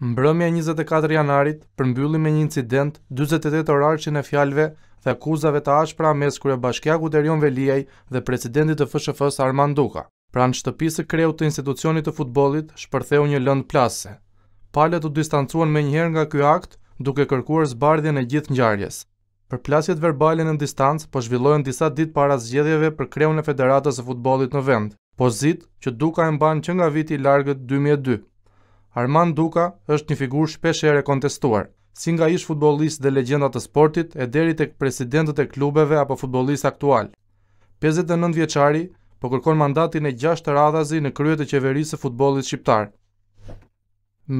Mbrëmja 24 janarit përmbylli me një incident 28 orar që në fjalve dhe akuzave të ashpra mes kërë të Guderion Velijaj dhe presidentit të fëshëfës Arman Duka. Pra në shtëpisë kreut të institucionit të futbolit shpërtheu një lëndë plase. Palet të distancuan me njëherë nga kjo akt duke kërkuar zbardhje në gjithë njarjes. Për plasjet verbalin në distancë po zhvillojnë disa dit para zgjedhjeve për kreun e federatës e futbolit në vend, po zitë që Duka e mban që nga viti largët 2002. Arman Duka është një figur shpeshe e rekontestuar, si nga ish futbolist dhe legendat të sportit e deri të presidentët e klubeve apo futbolist aktual. 59 vjeqari përkërkon po mandatin e 6 të radhazi në kryet e qeverisë e futbolit shqiptar.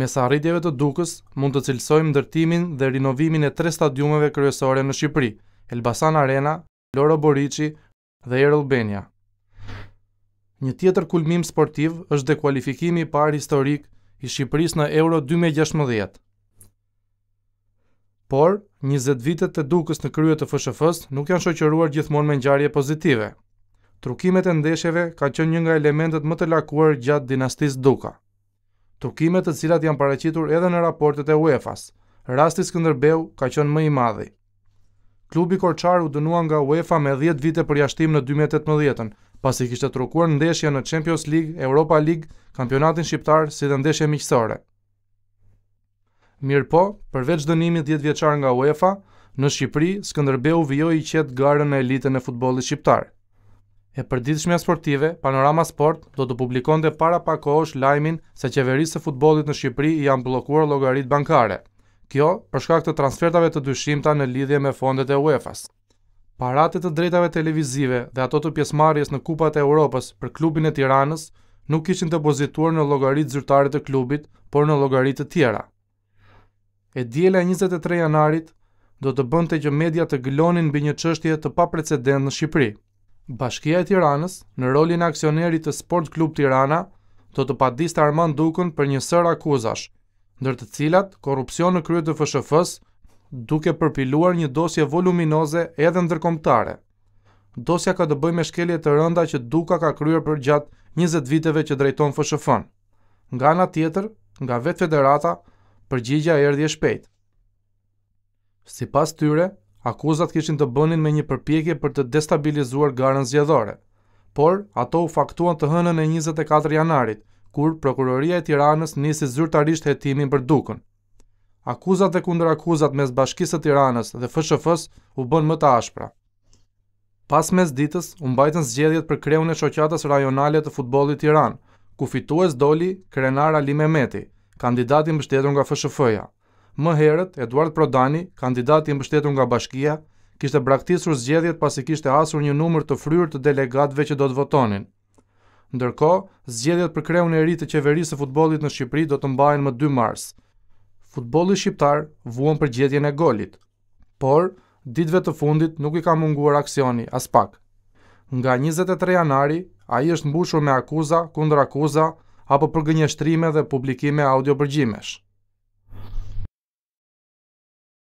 Me sa rritjeve të Dukës mund të cilësojmë ndërtimin dhe rinovimin e 3 stadiumeve kryesore në Shqipëri, Elbasan Arena, Loro Borici dhe Erl Benja. Një tjetër kulmim sportiv është dhe kualifikimi par historik i Shqipërisë në euro 2016. Por, 20 vitet të dukës në kryet të FSHF-s nuk janë shoqëruar gjithmonë me ngjarje pozitive. Trukimet e ndeshjeve ka qenë një nga elementet më të lakuar gjatë dinastisë Duka. Trukimet të cilat janë paraqitur edhe në raportet e UEFA-s. Rasti Skënderbeu ka qenë më i madhi. Klubi Korçar u dënua nga UEFA me 10 vite përjashtim në 2018-ën, pasi kishte trokuar ndeshja në Champions League, Europa League, kampionatin shqiptar si dhe ndeshje miqësore. Mirë po, përveç dënimi 10 vjeqar nga UEFA, në Shqipëri, Skënderbeu vjoj i qetë garën e elitën e futbolit shqiptar. E përditëshmja sportive, Panorama Sport do të publikon dhe para pako është lajmin se qeverisë e futbolit në Shqipëri i janë blokuar logarit bankare. Kjo, përshka këtë transfertave të dyshimta në lidhje me fondet e UEFA-së. Paratet të drejtave televizive dhe ato të pjesmarjes në kupat e Europës për klubin e Tiranës nuk ishin depozituar në logarit zyrtarit të klubit, por në logarit të tjera. E djela 23 janarit do të bënte që media të glonin bë një qështje të pa precedent në Shqipëri. Bashkia e Tiranës, në rolin aksionerit të Sport Klub Tirana, do të padiste Armand Dukën për një sër akuzash, ndër të cilat korrupsion në kryet të FSHF-s, duke përpiluar një dosje voluminoze edhe ndërkomtare. Dosja ka të bëj me shkelje të rënda që Duka ka kryer për gjatë 20 viteve që drejton FSHF-n. Nga ana tjetër, nga vet federata, përgjigja erdhi e shpejt. Sipas tyre, akuzat kishin të bënin me një përpjekje për të destabilizuar garën zjedhore, por ato u faktuan të hënën e 24 janarit, kur prokuroria e Tiranës nisi zyrtarisht hetimin për Dukën akuzat e kundër akuzat mes bashkisë të tiranës dhe fëshëfës u bën më të ashpra. Pas mes ditës, u mbajtën zgjedhjet për kreun e shoqatas rajonale të futbolit tiran, ku fitu e zdoli krenar Ali Mehmeti, kandidatin bështetur nga fëshëfëja. Më herët, Eduard Prodani, kandidatin mbështetur nga bashkia, kishte braktisur zgjedhjet pas i kishte asur një numër të fryr të delegatve që do të votonin. Ndërko, zgjedhjet për kreun e rritë të qeverisë të futbolit në Shqipëri do të mbajnë më 2 mars futbolli shqiptar vuan për gjetjen e golit, por ditëve të fundit nuk i ka munguar aksioni as pak. Nga 23 janari, a i është mbushur me akuza, kundra akuza, apo për dhe publikime audio përgjimesh.